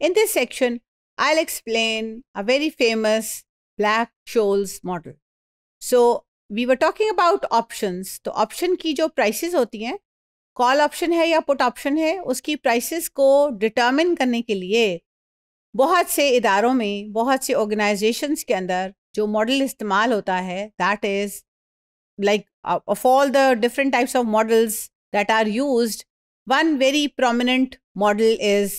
In this section, I'll explain a very famous Black-Scholes model. So, we were talking about options तो option की जो prices होती हैं call option है या पुट ऑप्शन है उसकी प्राइसेस को डिटर्मिन करने के लिए बहुत से इदारों में बहुत से ऑर्गेनाइजेशंस के अंदर जो मॉडल इस्तेमाल होता है that is like of all the different types of models that are use one very prominent model is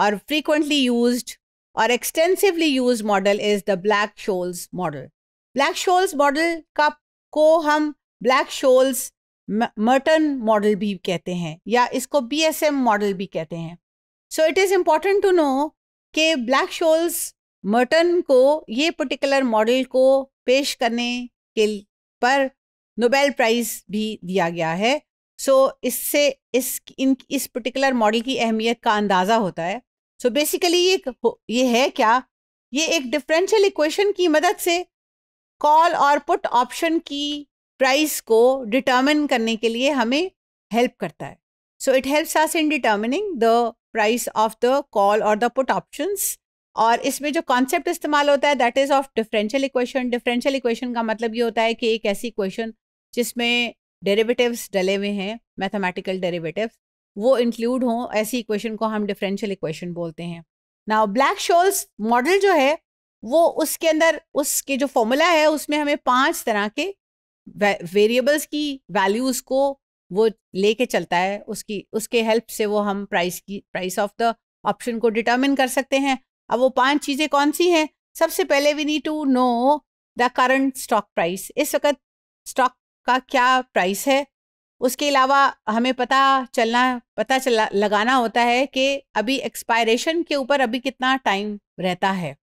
और frequently यूज और extensively use model is the Black Scholes model Black Scholes model का को हम black Scholes Merton model भी कहते हैं या इसको बी एस एम मॉडल भी कहते हैं so it is important to know कि ब्लैक शोल्स मर्टन को ये पर्टिकुलर मॉडल को पेश करने के पर नोबेल प्राइज़ भी दिया गया है सो so, इससे इस इन इस पर्टिकुलर मॉडल की अहमियत का अंदाज़ा होता है सो so, बेसिकली ये ये है क्या ये एक डिफरेंशियल इक्वेशन की मदद से कॉल और पुट ऑप्शन की प्राइस को डिटर्मिन करने के लिए हमें हेल्प करता है so it helps us in determining the price of the call और द पुट ऑप्शंस और इसमें जो कॉन्सेप्ट इस्तेमाल होता है that is of differential equation differential equation का मतलब ये होता है कि एक ऐसी इक्वेशन जिसमें डेरिवेटिव्स डले हुए हैं मैथमेटिकल डेरिवेटिव्स वो इंक्लूड हों ऐसी इक्वेशन को हम डिफरेंशियल इक्वेशन बोलते हैं ना ब्लैक शोल्स मॉडल जो है वो उसके अंदर उसके जो फॉर्मूला है उसमें हमें पांच तरह के वेरिएबल्स की वैल्यूज को वो लेके चलता है उसकी उसके हेल्प से वो हम प्राइस की प्राइस ऑफ द ऑप्शन को डिटर्मिन कर सकते हैं अब वो पांच चीज़ें कौन सी हैं सबसे पहले we need to know the current stock price इस वक्त स्टॉक का क्या प्राइस है उसके अलावा हमें पता चलना पता चला लगाना होता है कि अभी एक्सपायरेशन के ऊपर अभी कितना टाइम रहता है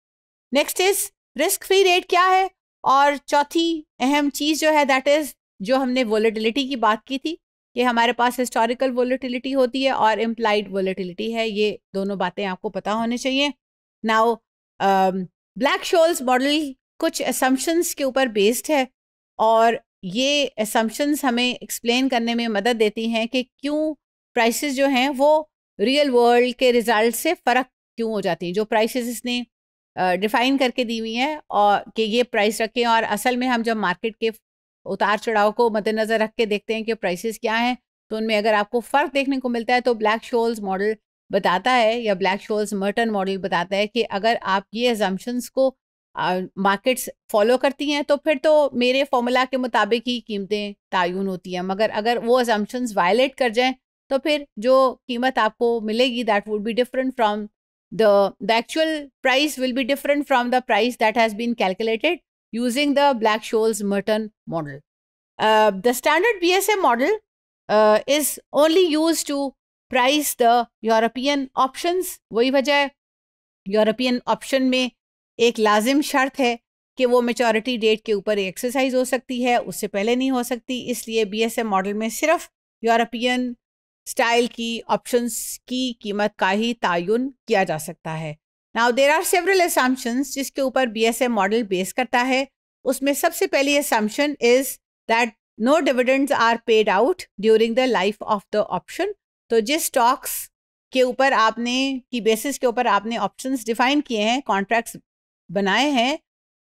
next is risk free rate क्या है और चौथी अहम चीज़ जो है दैट इज़ जो हमने वोलेटिलिटी की बात की थी कि हमारे पास हिस्टोरिकल वोलेटिलिटी होती है और इम्प्लाइड वोलेटिलिटी है ये दोनों बातें आपको पता होने चाहिए नाउ ब्लैक शोल्स मॉडल कुछ असम्पशंस के ऊपर बेस्ड है और ये असम्पशंस हमें एक्सप्लेन करने में मदद देती हैं कि क्यों प्राइसेस जो हैं वो रियल वर्ल्ड के रिज़ल्ट से फ़र्क क्यों हो जाती हैं जो प्राइसेस इसने डिफ़ाइन करके दी हुई हैं और कि ये प्राइस रखें और असल में हम जब मार्केट के उतार चढ़ाव को मद्देनज़र रख के देखते हैं कि प्राइसेस क्या हैं तो उनमें अगर आपको फ़र्क देखने को मिलता है तो ब्लैक शोल्स मॉडल बताता है या ब्लैक शोल्स मर्टन मॉडल बताता है कि अगर आप ये एजम्पन्स को मार्केट्स फॉलो करती हैं तो फिर तो मेरे फॉर्मूला के मुताबिक ही कीमतें तयन होती हैं मगर अगर वो अजम्पन्स वायलेट कर जाएं तो फिर जो कीमत आपको मिलेगी that would be different from the the actual price will be different from the price that has been calculated using the Black Scholes Merton model the standard B S A model is only use to price the European option वही वजह है European option में एक लाजिम शर्त है कि वो मेचोरिटी डेट के ऊपर एक्सरसाइज हो सकती है उससे पहले नहीं हो सकती इसलिए बीएसएम मॉडल में सिर्फ यूरोपियन स्टाइल की ऑप्शंस की कीमत का ही तयन किया जा सकता है now there are several assumptions जिसके ऊपर बीएसएम मॉडल बेस करता है उसमें सबसे पहली assumption is that no dividends are paid out during the life of the option तो जिस स्टॉक्स के ऊपर आपने की बेसिस के ऊपर आपने ऑप्शंस डिफाइन किए हैं कॉन्ट्रैक्ट्स बनाए हैं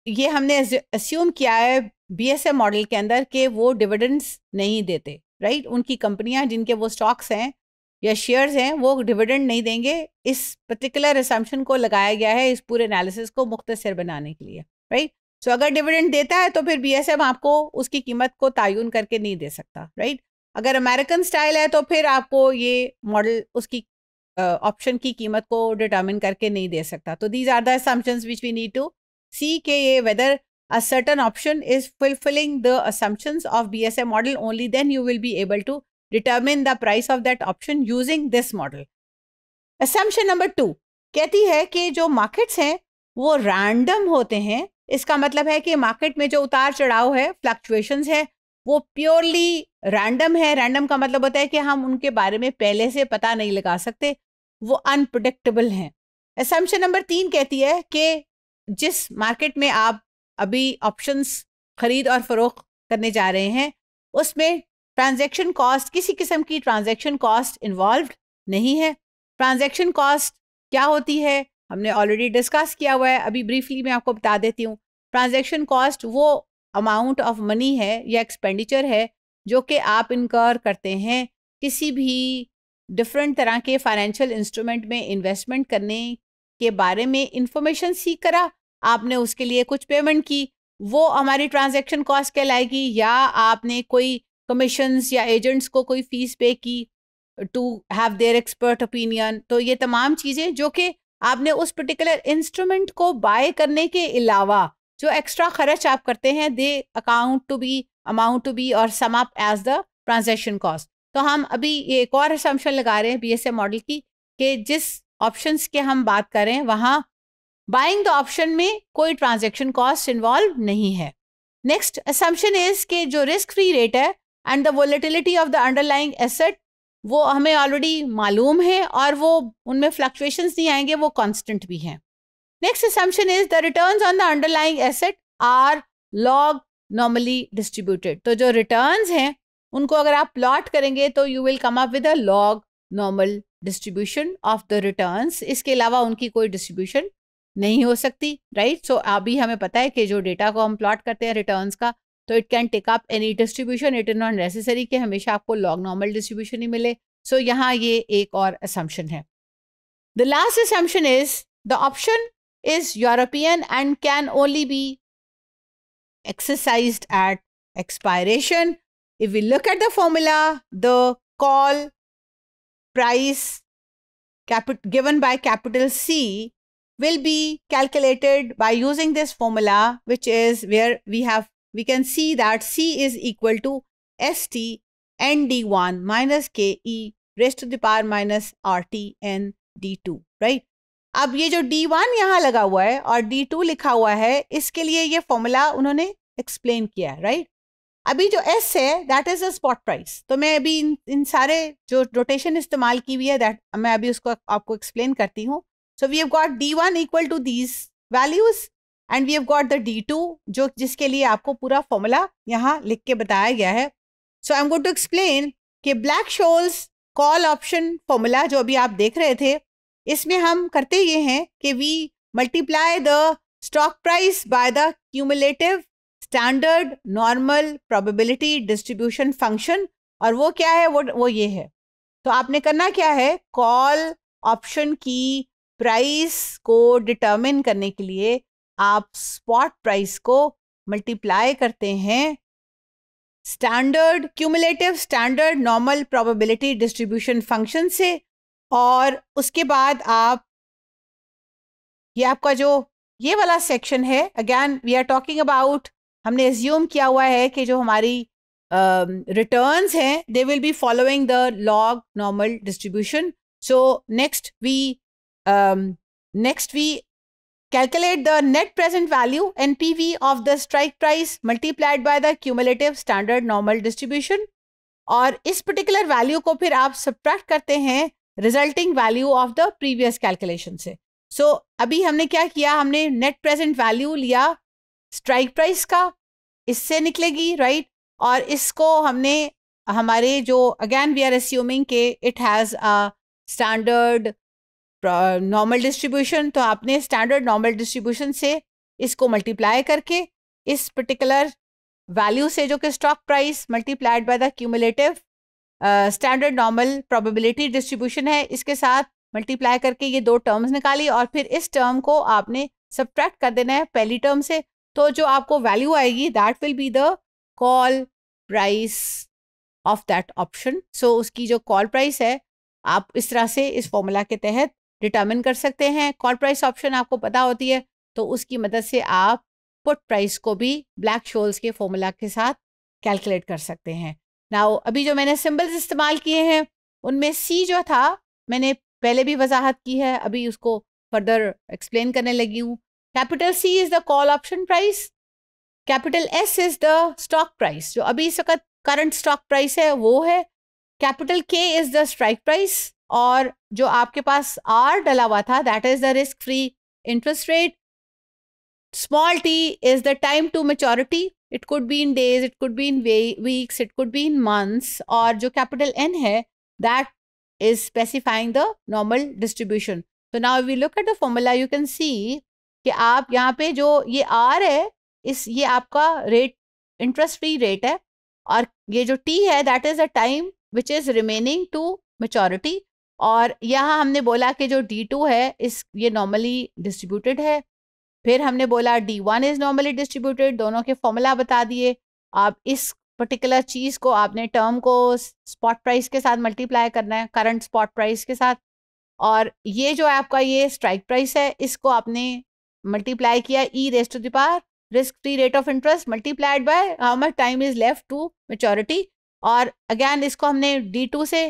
ये हमने अस्यूम किया है बी एस एम मॉडल के अंदर कि वो डिविडेंड्स नहीं देते राइट उनकी कंपनियां जिनके वो स्टॉक्स हैं या शेयर्स हैं वो डिविडेंड नहीं देंगे इस पर्टिकुलर असम्पशन को लगाया गया है इस पूरे एनालिसिस को मुख्तसर बनाने के लिए राइट सो अगर डिविडेंड देता है तो फिर बी एस एम आपको उसकी कीमत को तयन करके नहीं दे सकता राइट अगर अमेरिकन स्टाइल है तो फिर आपको ये मॉडल उसकी ऑप्शन की कीमत को डिटर्मिन करके नहीं दे सकता तो these are assumptions which we need to see के ये whether a certain option is fulfilling the assumptions of B S A model only then you will be able to determine the price of that option using this model assumption number two कहती है कि जो markets हैं वो random होते हैं इसका मतलब है कि मार्केट में जो उतार चढ़ाव है फ्लक्चुएशन है वो प्योरली रैंडम है रैंडम का मतलब होता है कि हम उनके बारे में पहले से पता नहीं लगा सकते वो अनप्रडिक्टेबल हैं असम्पशन नंबर तीन कहती है कि जिस मार्केट में आप अभी ऑप्शंस खरीद और फरोख करने जा रहे हैं उसमें ट्रांजैक्शन कॉस्ट किसी किस्म की ट्रांजैक्शन कॉस्ट इन्वॉल्व नहीं है ट्रांजैक्शन कॉस्ट क्या होती है हमने ऑलरेडी डिस्कस किया हुआ है अभी ब्रीफली मैं आपको बता देती हूँ ट्रांजैक्शन कॉस्ट वो अमाउंट ऑफ मनी है या एक्सपेंडिचर है जो कि आप इनकर करते हैं किसी भी डिफरेंट तरह के फाइनेंशियल इंस्ट्रूमेंट में इन्वेस्टमेंट करने के बारे में इंफॉर्मेशन सीख करा आपने उसके लिए कुछ पेमेंट की वो हमारी ट्रांजेक्शन कॉस्ट कहलाएगी या आपने कोई कमीशंस या एजेंट्स को कोई फीस पे की to have their expert opinion तो ये तमाम चीज़ें जो कि आपने उस पर्टिकुलर इंस्ट्रूमेंट को बाय करने के अलावा जो एक्स्ट्रा खर्च आप करते हैं they account to be amount to be और sum up as the transaction cost तो हम अभी ये एक और असम्पन लगा रहे हैं बी एस मॉडल की कि जिस ऑप्शन के हम बात करें वहाँ बाइंग द ऑप्शन में कोई ट्रांजेक्शन कॉस्ट इन्वॉल्व नहीं है नेक्स्ट असम्पशन इज के जो रिस्क फ्री रेट है and the volatility of the underlying asset वो हमें ऑलरेडी मालूम है और वो उनमें फ्लक्चुएशंस नहीं आएंगे वो कांस्टेंट भी हैं Next assumption is the returns on the underlying asset are log normally distributed. तो जो returns हैं उनको अगर आप plot करेंगे तो you will come up with a log normal distribution of the returns. इसके अलावा उनकी कोई distribution नहीं हो सकती राइट right? सो so, अभी हमें पता है कि जो डेटा को हम प्लॉट करते हैं रिटर्न्स का तो it can take up any distribution it is not necessary कि हमेशा आपको लॉग नॉर्मल डिस्ट्रीब्यूशन ही मिले सो so, यहाँ ये एक और असम्पशन है the last assumption is the option is European and can only be exercised at expiration. If we look at the formula, the call price given by capital C will be calculated by using this formula which is where we have we can see that C is equal to ST ND1 minus KE raised to the power minus RTN D2 right अब ये जो D one यहाँ लगा हुआ है और D to लिखा हुआ है इसके लिए ये फॉर्मूला उन्होंने एक्सप्लेन किया है राइट अभी जो एस है that is a spot price तो मैं अभी इन इन सारे जो रोटेशन इस्तेमाल की हुई है दैट मैं अभी उसको आपको एक्सप्लेन करती हूँ so we have got D one equal to these values and we have got the D two जो जिसके लिए आपको पूरा फॉर्मूला यहाँ लिख के बताया गया है so I am going to explain कि Black Scholes call option formula जो अभी आप देख रहे थे इसमें हम करते ये हैं कि we multiply the stock price by the cumulative standard normal probability distribution function और वो क्या है वो वो ये है तो आपने करना क्या है कॉल ऑप्शन की प्राइस को डिटर्मिन करने के लिए आप स्पॉट प्राइस को मल्टीप्लाई करते हैं standard cumulative standard normal probability distribution function से और उसके बाद आप ये आपका जो ये वाला सेक्शन है again we are talking about हमने एज्यूम किया हुआ है कि जो हमारी रिटर्न uh, हैं they will be following the log normal distribution so next we next we the net present value N P V of the strike price multiplied by the cumulative standard normal distribution और इस particular value को फिर आप subtract करते हैं resulting value of the previous calculation से so so, अभी हमने क्या किया हमने नेट प्रेजेंट वैल्यू लिया स्ट्राइक प्राइस का इससे निकलेगी राइट right? और इसको हमने हमारे जो अगेन वी आर एस्यूमिंग के it has standard normal distribution तो आपने स्टैंडर्ड नॉर्मल डिस्ट्रीब्यूशन से इसको मल्टीप्लाई करके इस पर्टिकुलर वैल्यू से जो कि stock price multiplied by the cumulative standard normal probability distribution है इसके साथ मल्टीप्लाई करके ये दो टर्म्स निकाली और फिर इस टर्म को आपने सब्ट्रैक्ट कर देना है पहली टर्म से तो जो आपको वैल्यू आएगी that will be the call price of that option so उसकी जो कॉल प्राइस है आप इस तरह से इस फॉर्मूला के तहत डिटर्मिन कर सकते हैं कॉल प्राइस ऑप्शन आपको पता होती है तो उसकी मदद से आप पुट प्राइस को भी ब्लैक शोल्स के फॉर्मूला के साथ कैलकुलेट कर सकते हैं नाउ अभी जो मैंने सिम्बल्स इस्तेमाल किए हैं उनमें सी जो था मैंने पहले भी वजाहत की है अभी उसको फर्दर एक्सप्लेन करने लगी हूँ capital C is the call option price capital S is the stock price जो अभी इस वक्त करंट स्टॉक प्राइस है वो है कैपिटल के इज़ द स्ट्राइक प्राइस और जो आपके पास आर डला हुआ था that is the risk free interest rate small T is the time to maturity it could be in days it could be in weeks it could be in months और जो capital N है that is specifying the normal distribution तो now we look at the formula you can see कि आप यहाँ पे जो ये आर है इस ये आपका रेट इंटरेस्ट फ्री रेट है और ये जो टी है that is a time which is remaining to maturity और यहाँ हमने बोला कि जो डी टू है इस ये नॉर्मली डिस्ट्रीब्यूटेड है फिर हमने बोला D one is normally distributed दोनों के फॉर्मूला बता दिए आप इस पर्टिकुलर चीज़ को आपने टर्म को स्पॉट प्राइस के साथ मल्टीप्लाई करना है करंट स्पॉट प्राइस के साथ और ये जो आपका ये स्ट्राइक प्राइस है इसको आपने मल्टीप्लाई किया E raise to the power risk free rate of interest multiplied by how much time is left to maturity और अगेन इसको हमने डी टू से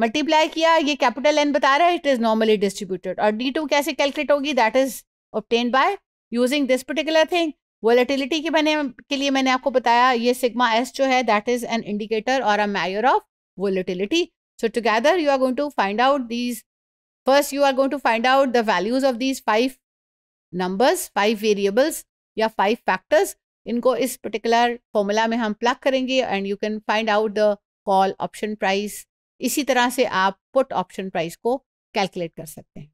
मल्टीप्लाई किया ये कैपिटल एन बता रहा है इट इज़ नॉर्मली डिस्ट्रीब्यूटेड और डी टू कैसे कैलकुलेट होगी that is obtain by using this particular thing volatility के बने के लिए मैंने आपको बताया ये सिग्मा एस जो है दैट इज एन इंडिकेटर और a measure of volatility so together you are going to find out these first you are going to find out the values of these five numbers five variables या five factors इनको इस particular formula में हम plug करेंगे and you can find out the call option price इसी तरह से आप पुट ऑप्शन प्राइस को कैलकुलेट कर सकते हैं